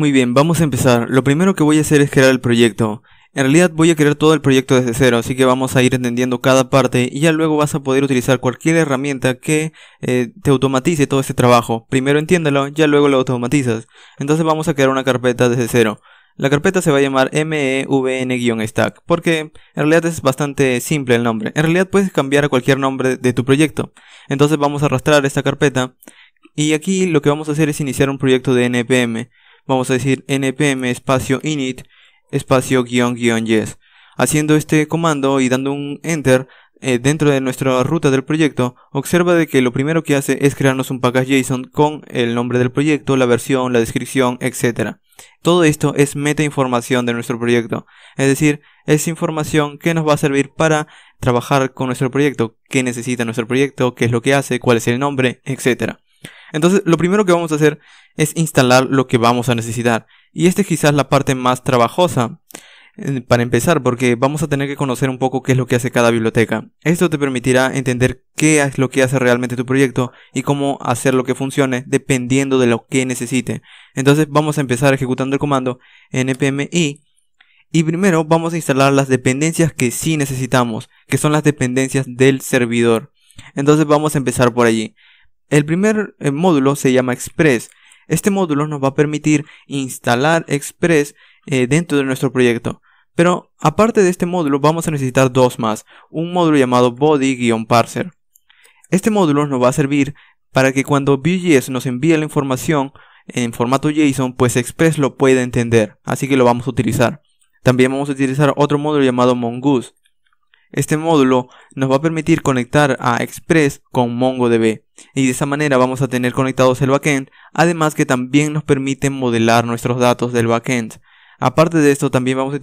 Muy bien, vamos a empezar. Lo primero que voy a hacer es crear el proyecto. En realidad voy a crear todo el proyecto desde cero, así que vamos a ir entendiendo cada parte y ya luego vas a poder utilizar cualquier herramienta que eh, te automatice todo este trabajo. Primero entiéndelo, ya luego lo automatizas. Entonces vamos a crear una carpeta desde cero. La carpeta se va a llamar MEVN-Stack, porque en realidad es bastante simple el nombre. En realidad puedes cambiar a cualquier nombre de tu proyecto. Entonces vamos a arrastrar esta carpeta y aquí lo que vamos a hacer es iniciar un proyecto de NPM vamos a decir npm espacio init espacio yes. Haciendo este comando y dando un enter eh, dentro de nuestra ruta del proyecto, observa de que lo primero que hace es crearnos un package JSON con el nombre del proyecto, la versión, la descripción, etc. Todo esto es meta información de nuestro proyecto, es decir, es información que nos va a servir para trabajar con nuestro proyecto, qué necesita nuestro proyecto, qué es lo que hace, cuál es el nombre, etc. Entonces, lo primero que vamos a hacer es instalar lo que vamos a necesitar. Y esta es quizás la parte más trabajosa eh, para empezar, porque vamos a tener que conocer un poco qué es lo que hace cada biblioteca. Esto te permitirá entender qué es lo que hace realmente tu proyecto y cómo hacer lo que funcione dependiendo de lo que necesite. Entonces, vamos a empezar ejecutando el comando npmi y primero vamos a instalar las dependencias que sí necesitamos, que son las dependencias del servidor. Entonces vamos a empezar por allí. El primer eh, módulo se llama Express. Este módulo nos va a permitir instalar Express eh, dentro de nuestro proyecto. Pero aparte de este módulo vamos a necesitar dos más, un módulo llamado body-parser. Este módulo nos va a servir para que cuando Vue.js nos envíe la información en formato JSON, pues Express lo pueda entender, así que lo vamos a utilizar. También vamos a utilizar otro módulo llamado Mongoose. Este módulo nos va a permitir conectar a Express con MongoDB y de esa manera vamos a tener conectados el backend, además que también nos permite modelar nuestros datos del backend. Aparte de esto también vamos a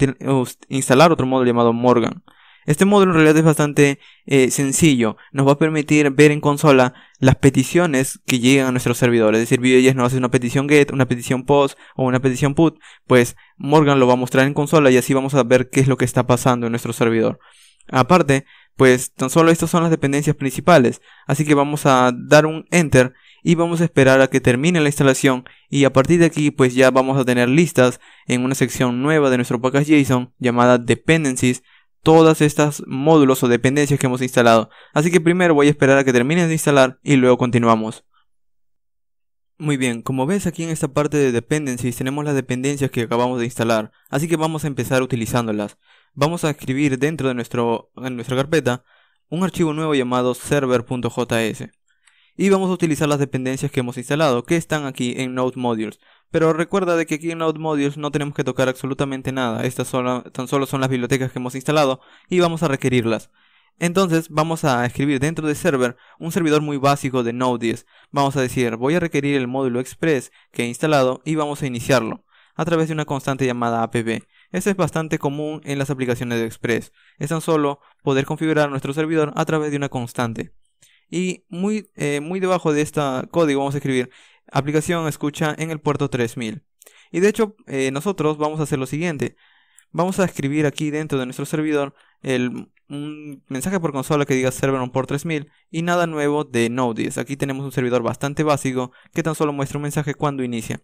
instalar otro módulo llamado Morgan. Este módulo en realidad es bastante eh, sencillo, nos va a permitir ver en consola las peticiones que llegan a nuestro servidor. es decir, Vue.js nos hace una petición get, una petición post o una petición put, pues Morgan lo va a mostrar en consola y así vamos a ver qué es lo que está pasando en nuestro servidor. Aparte, pues tan solo estas son las dependencias principales, así que vamos a dar un enter y vamos a esperar a que termine la instalación y a partir de aquí pues ya vamos a tener listas en una sección nueva de nuestro package JSON llamada dependencies todas estas módulos o dependencias que hemos instalado. Así que primero voy a esperar a que termine de instalar y luego continuamos. Muy bien, como ves aquí en esta parte de dependencies tenemos las dependencias que acabamos de instalar, así que vamos a empezar utilizándolas vamos a escribir dentro de nuestro, nuestra carpeta un archivo nuevo llamado server.js. Y vamos a utilizar las dependencias que hemos instalado, que están aquí en Node Modules. Pero recuerda de que aquí en Node Modules no tenemos que tocar absolutamente nada. Estas tan solo son las bibliotecas que hemos instalado y vamos a requerirlas. Entonces vamos a escribir dentro de server un servidor muy básico de Node 10. Vamos a decir, voy a requerir el módulo express que he instalado y vamos a iniciarlo a través de una constante llamada app. Eso es bastante común en las aplicaciones de Express. Es tan solo poder configurar nuestro servidor a través de una constante. Y muy, eh, muy debajo de este código vamos a escribir aplicación escucha en el puerto 3000. Y de hecho eh, nosotros vamos a hacer lo siguiente. Vamos a escribir aquí dentro de nuestro servidor el, un mensaje por consola que diga server on port 3000 y nada nuevo de node Aquí tenemos un servidor bastante básico que tan solo muestra un mensaje cuando inicia.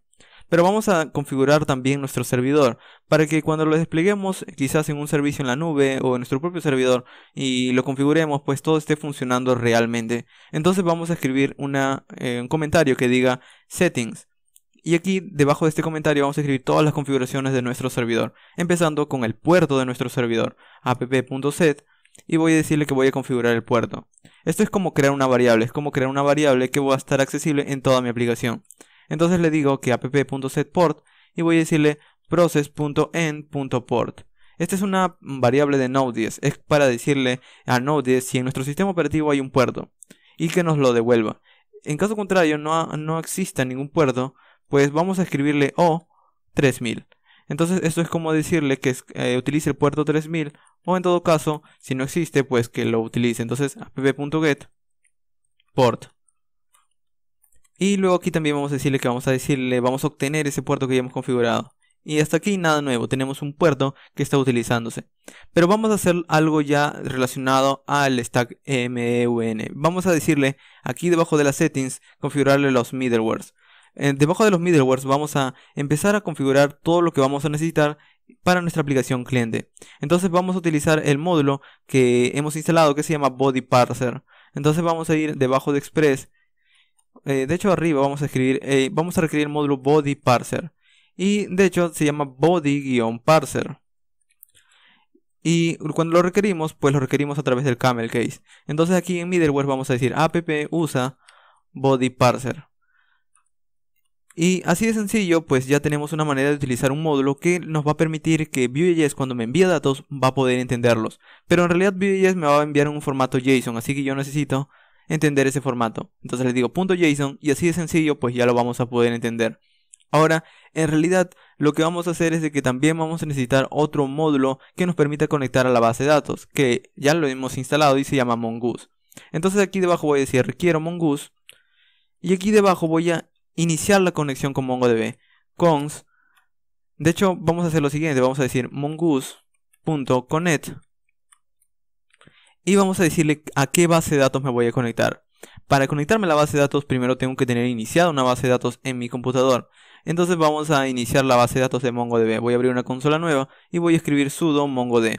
Pero vamos a configurar también nuestro servidor para que cuando lo despleguemos quizás en un servicio en la nube o en nuestro propio servidor y lo configuremos pues todo esté funcionando realmente. Entonces vamos a escribir eh, un comentario que diga settings. Y aquí debajo de este comentario vamos a escribir todas las configuraciones de nuestro servidor, empezando con el puerto de nuestro servidor, app.set, y voy a decirle que voy a configurar el puerto. Esto es como crear una variable, es como crear una variable que va a estar accesible en toda mi aplicación. Entonces le digo que app.setPort y voy a decirle process.end.port. Esta es una variable de node10. es para decirle a node10 si en nuestro sistema operativo hay un puerto y que nos lo devuelva. En caso contrario, no, exista ningún puerto, pues vamos a escribirle o 3000. Entonces esto es como decirle que eh, utilice el puerto 3000 o en todo caso, si no existe, pues que lo utilice. Entonces app.get port y luego aquí también vamos a decirle que vamos a decirle, vamos a obtener ese puerto que ya hemos configurado. Y hasta aquí nada nuevo, tenemos un puerto que está utilizándose. Pero vamos a hacer algo ya relacionado al stack MEUN. Vamos a decirle aquí debajo de las settings, configurarle los middlewares. Eh, debajo de los middlewares vamos a empezar a configurar todo lo que vamos a necesitar para nuestra aplicación cliente. Entonces vamos a utilizar el módulo que hemos instalado que se llama Body Parser. Entonces vamos a ir debajo de Express eh, de hecho arriba vamos a escribir, eh, vamos a requerir el módulo body parser. Y de hecho se llama body-parser. Y cuando lo requerimos, pues lo requerimos a través del camel case. Entonces aquí en middleware vamos a decir app usa body parser. Y así de sencillo, pues ya tenemos una manera de utilizar un módulo que nos va a permitir que Vue.js cuando me envía datos va a poder entenderlos. Pero en realidad Vue.js me va a enviar en un formato JSON, así que yo necesito entender ese formato. Entonces les digo .json y así de sencillo pues ya lo vamos a poder entender. Ahora, en realidad lo que vamos a hacer es de que también vamos a necesitar otro módulo que nos permita conectar a la base de datos, que ya lo hemos instalado y se llama Mongoose. Entonces aquí debajo voy a decir requiero Mongoose y aquí debajo voy a iniciar la conexión con MongoDB. Cons. De hecho, vamos a hacer lo siguiente, vamos a decir mongoose.connect y vamos a decirle a qué base de datos me voy a conectar. Para conectarme a la base de datos primero tengo que tener iniciada una base de datos en mi computador. Entonces vamos a iniciar la base de datos de MongoDB. Voy a abrir una consola nueva y voy a escribir sudo mongodb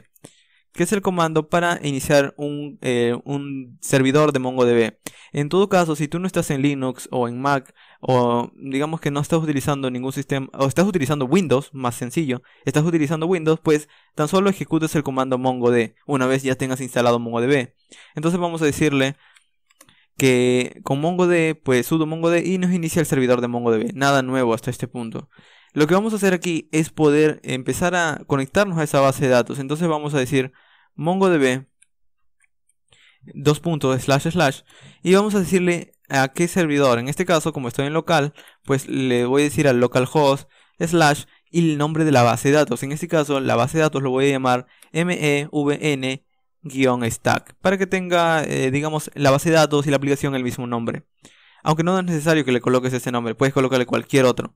que es el comando para iniciar un, eh, un, servidor de MongoDB. En todo caso, si tú no estás en Linux o en Mac, o digamos que no estás utilizando ningún sistema, o estás utilizando Windows, más sencillo, estás utilizando Windows, pues tan solo ejecutas el comando MongoD una vez ya tengas instalado MongoDB. Entonces vamos a decirle que con MongoD, pues sudo MongoD y nos inicia el servidor de MongoDB. Nada nuevo hasta este punto. Lo que vamos a hacer aquí es poder empezar a conectarnos a esa base de datos. Entonces vamos a decir mongodb dos puntos slash slash y vamos a decirle a qué servidor. En este caso, como estoy en local, pues le voy a decir al localhost slash y el nombre de la base de datos. En este caso, la base de datos lo voy a llamar mevn-stack para que tenga, eh, digamos, la base de datos y la aplicación el mismo nombre. Aunque no es necesario que le coloques ese nombre, puedes colocarle cualquier otro.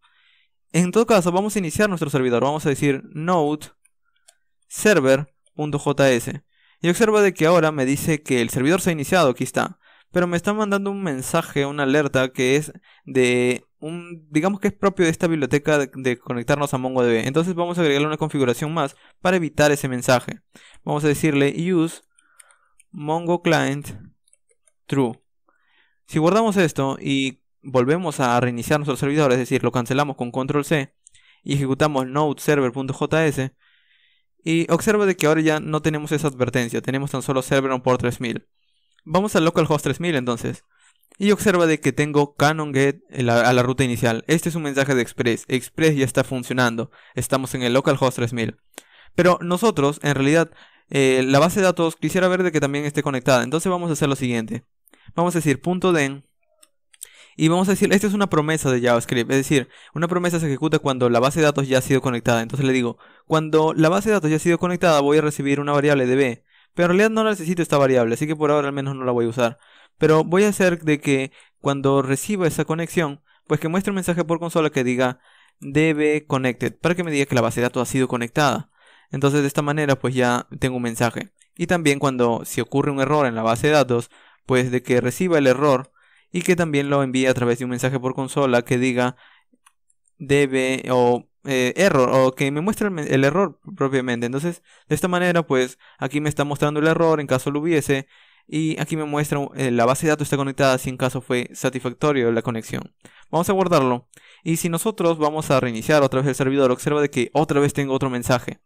En todo caso, vamos a iniciar nuestro servidor. Vamos a decir node server y observa de que ahora me dice que el servidor se ha iniciado, aquí está. Pero me está mandando un mensaje, una alerta que es de un, digamos que es propio de esta biblioteca de, conectarnos a MongoDB. Entonces vamos a agregarle una configuración más para evitar ese mensaje. Vamos a decirle use Mongo true. Si guardamos esto y volvemos a reiniciar nuestro servidor, es decir, lo cancelamos con control C y ejecutamos node server.js, y observa de que ahora ya no tenemos esa advertencia, tenemos tan solo on por 3000. Vamos al localhost 3000 entonces. Y observa de que tengo canon get eh, a la ruta inicial. Este es un mensaje de Express. Express ya está funcionando. Estamos en el localhost 3000. Pero nosotros, en realidad, eh, la base de datos quisiera ver de que también esté conectada. Entonces vamos a hacer lo siguiente. Vamos a decir punto .den y vamos a decir, esta es una promesa de JavaScript, es decir, una promesa se ejecuta cuando la base de datos ya ha sido conectada. Entonces le digo, cuando la base de datos ya ha sido conectada voy a recibir una variable de pero en realidad no necesito esta variable, así que por ahora al menos no la voy a usar. Pero voy a hacer de que cuando reciba esa conexión, pues que muestre un mensaje por consola que diga db connected, para que me diga que la base de datos ha sido conectada. Entonces de esta manera pues ya tengo un mensaje. Y también cuando si ocurre un error en la base de datos, pues de que reciba el error y que también lo envíe a través de un mensaje por consola que diga debe o eh, error o que me muestre el, error propiamente. Entonces, de esta manera, pues aquí me está mostrando el error en caso lo hubiese y aquí me muestra eh, la base de datos está conectada si en caso fue satisfactorio la conexión. Vamos a guardarlo y si nosotros vamos a reiniciar otra vez el servidor, observa de que otra vez tengo otro mensaje.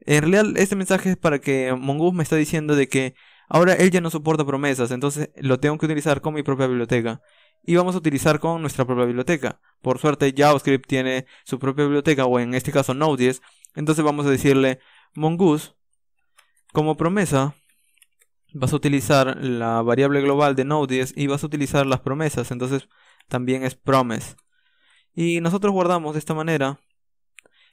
En realidad, este mensaje es para que Mongoose me está diciendo de que Ahora él ya no soporta promesas, entonces lo tengo que utilizar con mi propia biblioteca. Y vamos a utilizar con nuestra propia biblioteca. Por suerte JavaScript tiene su propia biblioteca, o en este caso Node.js. Entonces vamos a decirle mongoose como promesa vas a utilizar la variable global de Node.js y vas a utilizar las promesas, entonces también es promise. Y nosotros guardamos de esta manera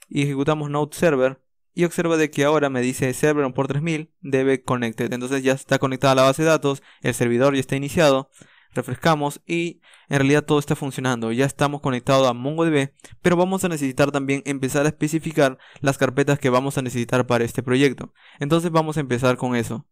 y ejecutamos Node Server y observa de que ahora me dice Server por 3000 debe connected. Entonces ya está conectada la base de datos, el servidor ya está iniciado. Refrescamos y en realidad todo está funcionando. Ya estamos conectados a MongoDB, pero vamos a necesitar también empezar a especificar las carpetas que vamos a necesitar para este proyecto. Entonces vamos a empezar con eso.